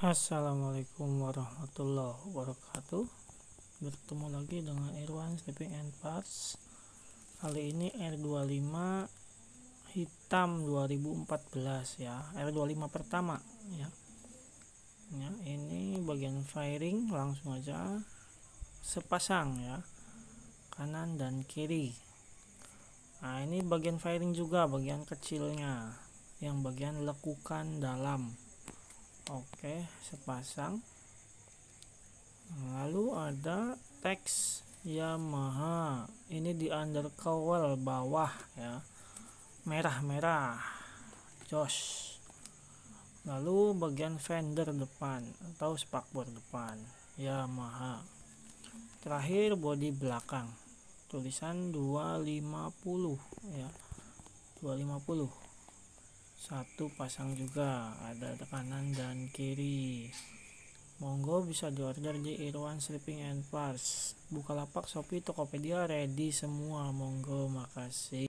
Assalamualaikum warahmatullahi wabarakatuh Bertemu lagi dengan Irwan Sleeping and Parts Kali ini R25 hitam 2014 ya R25 pertama ya. ya Ini bagian firing langsung aja sepasang ya Kanan dan kiri Nah ini bagian firing juga bagian kecilnya Yang bagian lekukan dalam oke sepasang lalu ada teks Yamaha ini di under cover bawah ya merah-merah jos lalu bagian fender depan atau spakbor depan Yamaha terakhir body belakang tulisan 250 ya 250 satu pasang juga ada tekanan dan kiri monggo bisa diorder di Irwan Sleeping and Parts Bukalapak, Shopee, Tokopedia ready semua monggo makasih